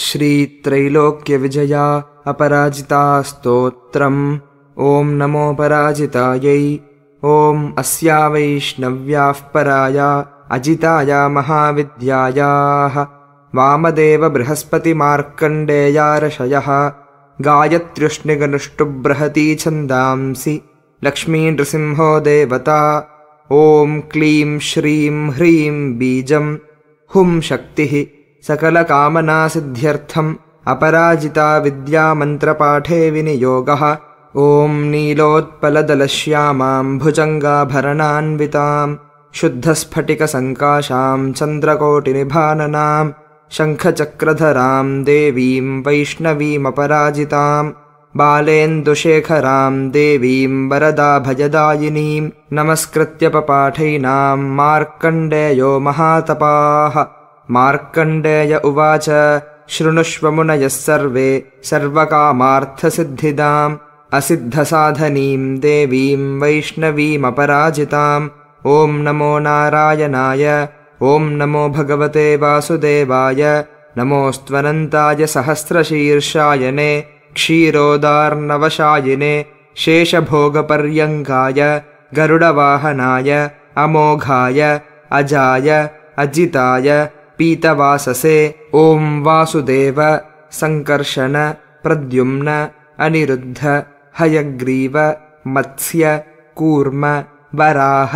श्रीत्रैलोक्यविजया अपराजितास्तोत्रम् ॐ नमोपराजितायै ॐ अस्या वैष्णव्याः पराया अजिताया महाविद्यायाः बृहस्पतिमार्कण्डेयारषयः गायत्र्युष्णिगनुष्ठुब्रहती छन्दांसि लक्ष्मीनृसिंहो देवता ॐ क्लीं श्रीं ह्रीं बीजं हुं शक्तिः सकलकामनासिद्ध्यर्थम् अपराजिता विद्यामन्त्रपाठे विनियोगः ॐ नीलोत्पलदलश्यामां भुजङ्गाभरणान्वितां शुद्धस्फटिकसङ्काशां चन्द्रकोटिनिभाननां शङ्खचक्रधरां देवीं वैष्णवीमपराजिताम् बालेन्दुशेखरां देवीं वरदा भजदायिनीं महातपाः मार्कण्डेय उवाच मुनयः सर्वे सर्वकामार्थसिद्धिदाम् असिद्धसाधनीं देवीं वैष्णवीमपराजिताम् ॐ नमो नारायणाय ॐ नमो भगवते वासुदेवाय नमोऽस्त्वनन्ताय सहस्रशीर्षायने क्षीरोदार्णवशायिने शेषभोगपर्यङ्काय गरुडवाहनाय अमोघाय अजाय अजिताय पीतवाससे ॐ वासुदेव संकर्षण प्रद्युम्न अनिरुद्ध हयग्रीव मत्स्य कूर्म वराह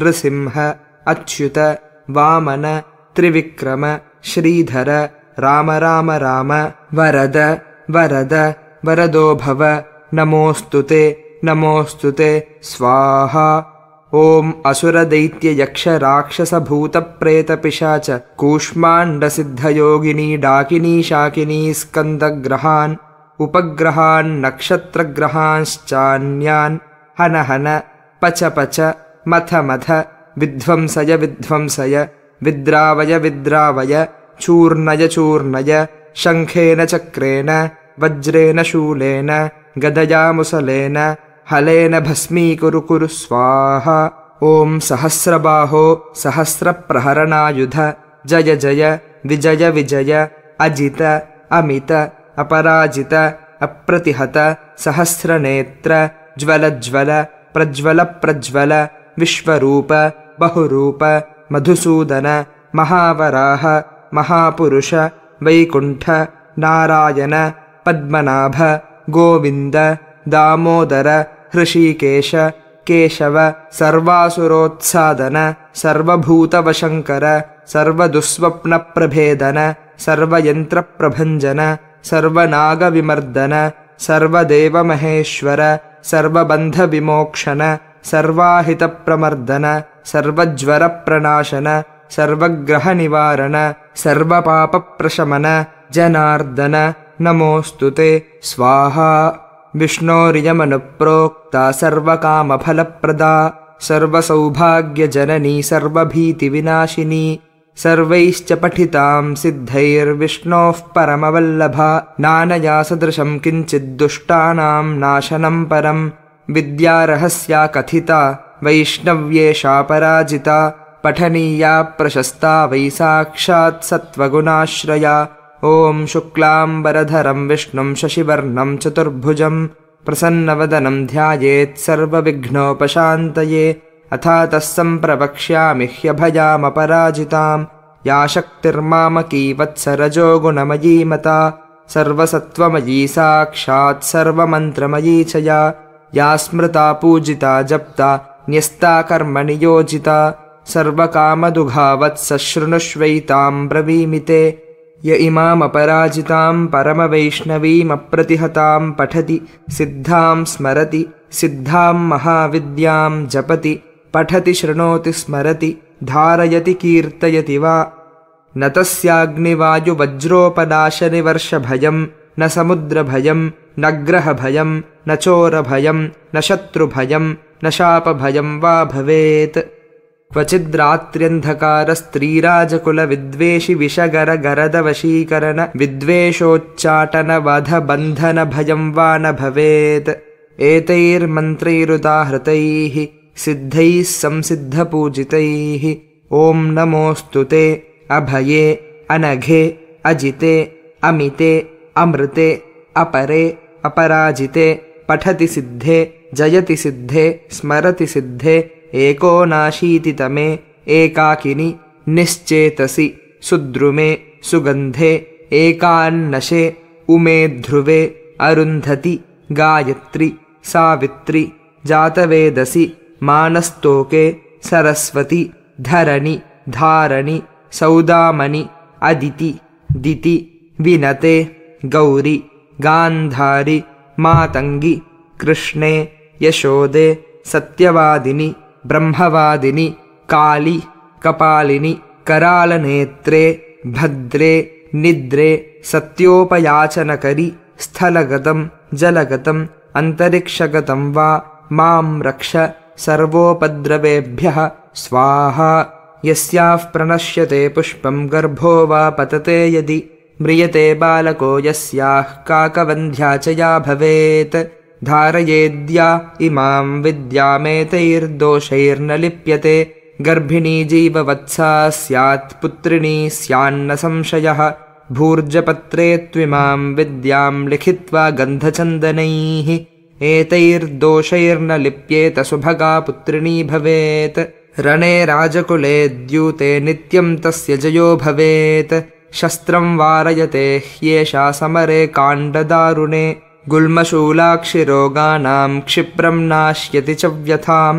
नृसिंह अच्युत वामन त्रिविक्रम श्रीधर राम राम राम वरद वरद वरदोभव नमोस्तुते, नमोस्तुते, स्वाहा ॐ असुरदैत्ययक्षराक्षसभूतप्रेतपिशाच कूष्माण्डसिद्धयोगिनी उपग्रहान् नक्षत्रग्रहांश्चान्यान् हन हन पच पच मथ मथ विध्वंसय विध्वंसय विद्रावय विद्रावय चूर्णय चूर्णय शङ्खेन चक्रेण वज्रेण शूलेन गदया मुसलेन हलेन भस्मीकुरु कुरु स्वाहा ॐ सहस्रबाहो सहस्रप्रहरणायुध जय जय विजय विजय अजित अमित अपराजित अप्रतिहत सहस्रनेत्र ज्वलज्वल प्रज्वलप्रज्वल विश्वरूप बहुरूप मधुसूदन महावराह महापुरुष वैकुण्ठ नारायण पद्मनाभ गोविन्द दामोदर हृषीकेश केशव सर्वासुरोत्सादन सर्वभूतवशङ्कर सर्वदुस्वप्नप्रभेदन सर्वयन्त्रप्रभञ्जन सर्वनागविमर्दन सर्वदेवमहेश्वर सर्वबन्धविमोक्षन सर्वाहितप्रमर्दन सर्वज्वरप्रणाशन सर्वग्रहनिवारण सर्वपापप्रशमन जनार्दन नमोऽस्तु ते स्वाहा विष्णोरियमनुप्रोक्ता सर्वकामफलप्रदा सर्वसौभाग्यजननी सर्वभीतिविनाशिनी सर्वैश्च पठितां सिद्धैर्विष्णोः परमवल्लभा नानया सदृशं किञ्चिद्दुष्टानां नाशनं परं विद्यारहस्या कथिता वैष्णव्येषा पराजिता पठनीया प्रशस्ता वै साक्षात्सत्त्वगुणाश्रया ॐ शुक्लाम्बरधरं विष्णुं शशिवर्णं चतुर्भुजं प्रसन्नवदनं ध्यायेत्सर्वविघ्नोपशान्तये अथातः सम्प्रवक्ष्यामि ह्यभयामपराजितां या शक्तिर्मामकीवत्सरजोगुणमयी मता सर्वसत्त्वमयी साक्षात् सर्वमन्त्रमयीचया या स्मृता पूजिता जप्ता न्यस्ता कर्मणियोजिता सर्वकामदुघा वत्सशृणुष्वैतां प्रवीमिते य इमामपराजितां परमवैष्णवीमप्रतिहतां पठति सिद्धां स्मरति सिद्धां महाविद्यां जपति पठति शृणोति स्मरति धारयति कीर्तयति वा न तस्याग्निवायुवज्रोपदाशनिवर्षभयं न समुद्रभयं न ग्रहभयं न चोरभयं न शत्रुभयं न शापभयं वा भवेत् क्वचिद्रात्र्यन्धकारस्त्रीराजकुलविद्वेषिविषगरगरदवशीकरण विद्वेषोच्चाटनवधबन्धनभयं वा न भवेत् एतैर्मन्त्रैरुदाहृतैः सिद्धैः संसिद्धपूजितैः ॐ ते अभये अनघे अजिते अमिते अमृते अपरे अपराजिते पठति सिद्धे जयति सिद्धे स्मरति सिद्धे एकोनाशीतितमे एकाकिनि निश्चेतसि सुद्रुमे सुगन्धे उमे ध्रुवे अरुन्धति गायत्रि सावित्रि जातवेदसि मानस्तोके सरस्वति धरणि धारणि सौदामणि अदिति दिति विनते गौरि गान्धारि मातङ्गि कृष्णे यशोदे सत्यवादिनि ब्रह्मवादिनि काली कपालिनि करालनेत्रे भद्रे निद्रे सत्योपयाचनकरि स्थलगतं जलगतम् अन्तरिक्षगतं वा मां रक्ष सर्वोपद्रवेभ्यः स्वाहा यस्याः प्रणश्यते पुष्पं गर्भो वा पतते यदि म्रियते बालको यस्याः काकवन्ध्या च या भवेत् धारयेद्या इमाम् विद्यामेतैर्दोषैर्न लिप्यते गर्भिणी जीववत्सा स्यात्पुत्रिणी स्यान्न संशयः भूर्जपत्रे त्विमाम् विद्याम् लिखित्वा गन्धचन्दनैः एतैर्दोषैर्न लिप्येत सुभगा पुत्रिणी भवेत् रणे राजकुले द्यूते नित्यं तस्य जयो भवेत् शस्त्रं वारयते ह्येषा समरे काण्डदारुणे गुल्मशूलाक्षिरोगाणां क्षिप्रं नाश्यति च व्यथां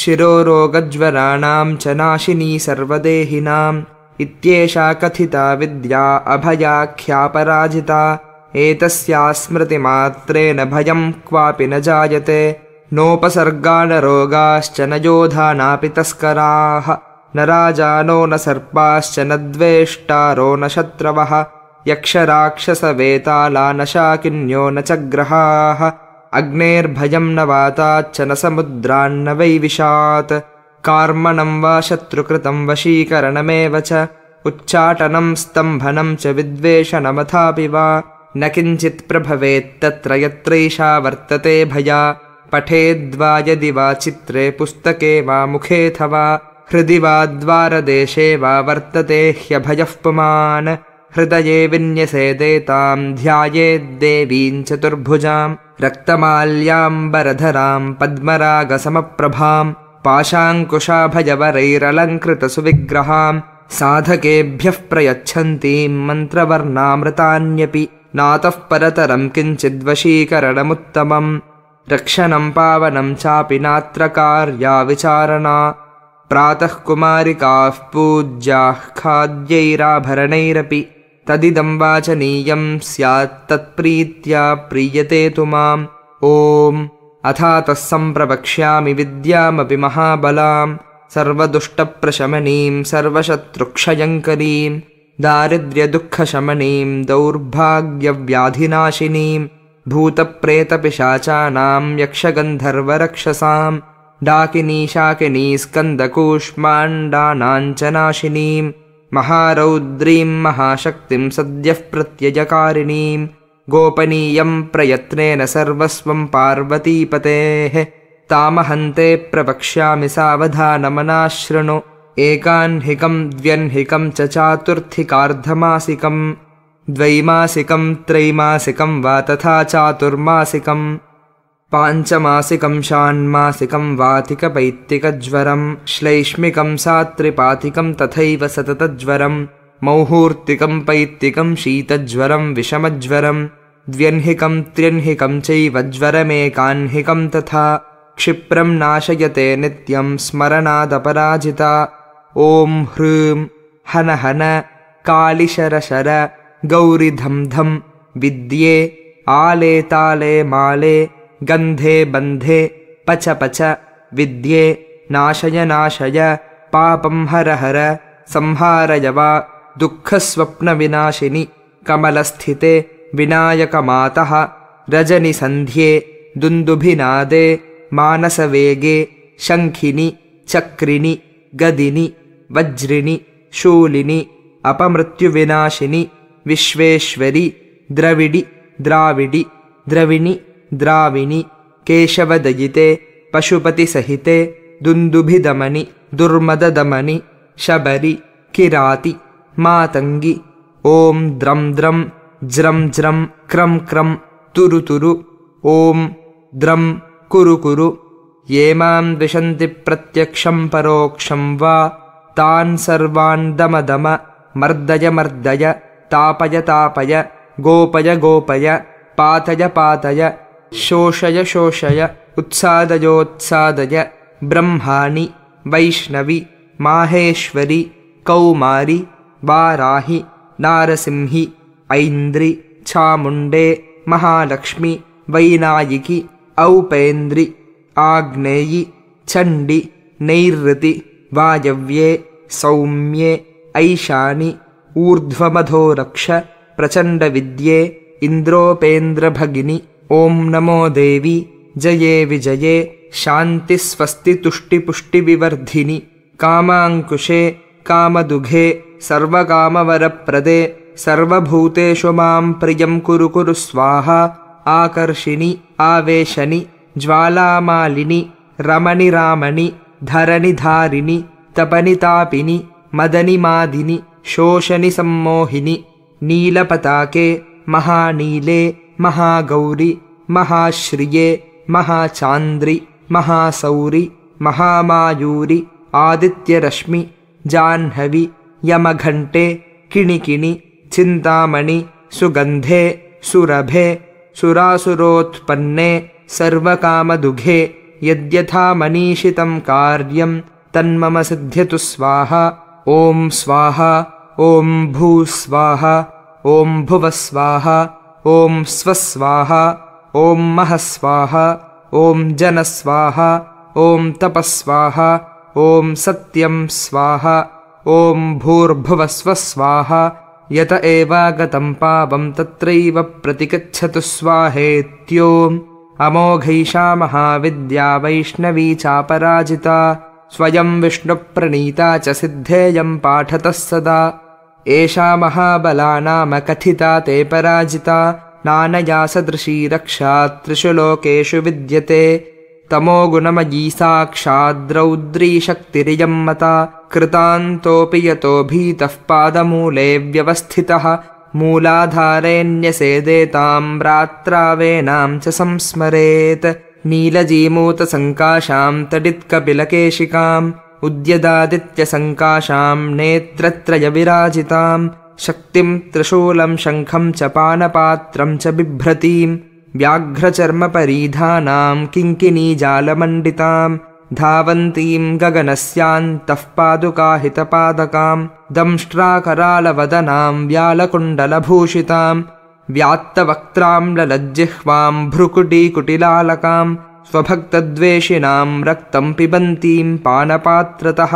शिरोरोगज्वराणां च नाशिनी सर्वदेहिनाम् इत्येषा कथिता विद्या अभयाख्यापराजिता एतस्या स्मृतिमात्रेण भयं क्वापि न जायते नोपसर्गा न रोगाश्च न योधा नापि तस्कराः न राजानो न सर्पाश्च न द्वेष्टारो न शत्रवः यक्षराक्षसवेताला न शाकिन्यो न च ग्रहाः अग्नेर्भयं न वाताच्च न समुद्रान्न वैविशात् कार्मणं वा शत्रुकृतं वशीकरणमेव च उच्चाटनं स्तम्भनं च विद्वेषणमथापि वा न किञ्चित् प्रभवेत्तत्र यत्रैषा वर्तते भया पठेद्वा यदि वा चित्रे पुस्तके वा मुखेऽथ वा हृदि वा द्वारदेशे वा वर्तते ह्यभयः पुमान् हृदये विन्यसे देताम् चतुर्भुजाम् रक्तमाल्याम्बरधराम् पद्मरागसमप्रभाम् पाशाङ्कुशाभयवरैरलङ्कृतसुविग्रहाम् साधकेभ्यः प्रयच्छन्तीम् मन्त्रवर्णामृतान्यपि नातः परतरम् किञ्चिद्वशीकरणमुत्तमम् रक्षणम् पावनं चापि नात्र कार्या विचारणा प्रातः कुमारिकाः पूज्याः खाद्यैराभरणैरपि तदिदम् वाचनीयं स्यात्तत्प्रीत्या प्रीयते तु माम् ओम् अथा सम्प्रवक्ष्यामि विद्यामपि महाबलां सर्वदुष्टप्रशमनीं सर्वशत्रुक्षयङ्करीं दारिद्र्यदुःखशमनीं दौर्भाग्यव्याधिनाशिनीं भूतप्रेतपिशाचानां यक्षगन्धर्वरक्षसां डाकिनी शाकिनी स्कन्दकूष्माण्डानां च महारौद्रीं महाशक्तिं सद्यः प्रत्यजकारिणीं गोपनीयं प्रयत्नेन सर्वस्वं पार्वतीपतेः तामहन्ते प्रवक्ष्यामि सावधा नमनाशृणो एकान्हिकं द्व्यन्हिकं च चातुर्थिकार्धमासिकं द्वैमासिकं त्रैमासिकं वा तथा चातुर्मासिकम् पाञ्चमासिकं षाण्मासिकं वातिकपैत्तिकज्वरं श्लैष्मिकं सात्रिपातिकं तथैव सततज्वरं मौहूर्तिकं पैत्तिकं शीतज्वरं विषमज्वरं त्र्यन्हिकं चैव चैवज्वरमेकाह्हिकं तथा क्षिप्रं नाशयते नित्यं स्मरणादपराजिता ॐ ह्रीं हन हन कालिशरशर गौरिधं धं विद्ये आलेताले माले गन्धे बन्धे पच विद्ये नाशय नाशय पापं हर हर संहारय वा दुःखस्वप्नविनाशिनि कमलस्थिते विनायकमातः रजनिसन्ध्ये दुन्दुभिनादे मानसवेगे शङ्खिनि चक्रिणि गदिनि वज्रिणि शूलिनि अपमृत्युविनाशिनि विश्वेश्वरि द्रविडि द्राविडि द्रविणि द्राविणि केशवदयिते पशुपतिसहिते दुन्दुभिदमनि दुर्मददमनि शबरि किराति मातङ्गि ॐ द्रं द्रं ज्रं ज्रं क्रं क्रं तुरु ॐ द्रं कुरु कुरु येमां प्रत्यक्षं परोक्षं वा तान् सर्वान् दमदम मर्दय मर्दय तापय तापय गोपय गोपय पातय पातय शोषय उत्सादयोत्सादय ब्रह्माणि वैष्णवि माहेश्वरि कौमारि वाराहि नारसिंहि ऐन्द्रि चामुण्डे महालक्ष्मि वैनायिकि औपेन्द्रि आग्नेयि चण्डि नैरृति वायव्ये सौम्ये ऐशानी ऊर्ध्वमधोरक्ष प्रचण्डविद्ये इन्द्रोपेन्द्रभगिनि ॐ नमो देवि जये विजये शान्तिस्वस्तितुष्टिपुष्टिविवर्धिनि कामाङ्कुशे कामदुघे सर्वकामवरप्रदे सर्वभूतेषु मां प्रियं कुरु कुरु स्वाहा आकर्षिणि आवेशनि ज्वालामालिनि तपनि तापिनि मदनि मादिनि शोषणि सम्मोहिनि नीलपताके महानीले महागौरि महाश्रिये महाचान्द्रि महासौरि महामायूरि आदित्यरश्मि जाह्नवि यमघण्टे किणिकिणि चिन्तामणि सुगन्धे सुरभे सुरासुरोत्पन्ने सर्वकामदुघे यद्यथामनीषितं कार्यं सिद्ध्यतु स्वाहा ॐ स्वाहा ॐ भूस्वाहा ॐ भुवस्वाहा ॐ स्वस्वाहा ॐ महस्वाहा ॐ जनस्वाहा ॐ तपस्वाहा ॐ सत्यं स्वाहा ॐ भूर्भुवस्वस्वाः यत एवागतं पावं तत्रैव प्रतिगच्छतु स्वाहेत्योम् महाविद्या वैष्णवी चापराजिता स्वयं विष्णुप्रणीता च सिद्धेयं पाठतः सदा एषा महाबला कथिता ते पराजिता नानया सदृशी रक्षा त्रिषु लोकेषु विद्यते मता कृतान्तोऽपि यतो भीतः पादमूले व्यवस्थितः मूलाधारेण्यसेदेताम् रात्रावेणां च संस्मरेत् नीलजीमूतसङ्काशां तडित्कपिलकेशिकाम् उद्यदादित्यसङ्काशाम् नेत्रत्रयविराजितां शक्तिं त्रिशूलं शङ्खं च पानपात्रं च बिभ्रतीं व्याघ्रचर्मपरीधानां किङ्किनीजालमण्डितां धावन्तीं गगनस्यान्तःपादुकाहितपादकां दंष्ट्राकरालवदनां व्यालकुण्डलभूषितां व्यात्तवक्त्राम्लज्जिह्वां भ्रुकुटीकुटिलालकाम् स्वभक्तद्वेषिणां रक्तं पिबन्तीं पानपात्रतः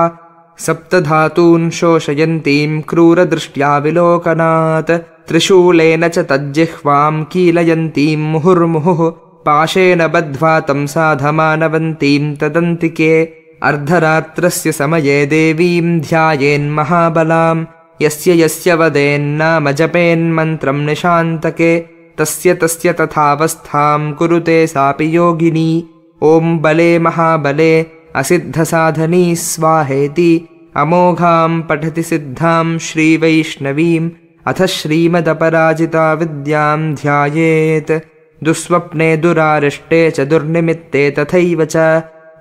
सप्तधातून् शोषयन्तीं क्रूरदृष्ट्या विलोकनात् त्रिशूलेन च तज्जिह्वां कीलयन्तीं मुहुर्मुहुः पाशेन बद्ध्वा तं साधमानवन्तीं तदन्तिके अर्धरात्रस्य समये देवीं ध्यायेन्महाबलाम् यस्य यस्य वदेन्नामजपेन्मन्त्रं निशान्तके तस्य तस्य तथावस्थां कुरुते सापि योगिनी ॐ बले महाबले असिद्धसाधनी स्वाहेति अमोघां पठति सिद्धां श्रीवैष्णवीम् अथ श्रीमदपराजिता विद्यां ध्यायेत् दुःस्वप्ने दुरारिष्टे च दुर्निमित्ते तथैव च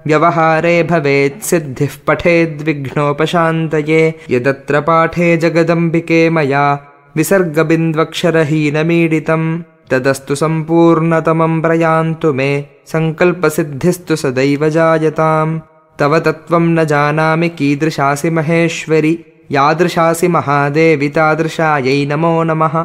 व्यवहारे भवेत् सिद्धिः पठेद्विघ्नोपशान्तये यदत्र पाठे जगदम्बिके मया विसर्गबिन्द्वक्षरहीनमीडितम् तदस्तु सम्पूर्णतमम् प्रयान्तु मे सङ्कल्पसिद्धिस्तु सदैव जायताम् तव तत्त्वम् न जानामि कीदृशासि महेश्वरि यादृशासि महादेवि तादृशायै नमो नमः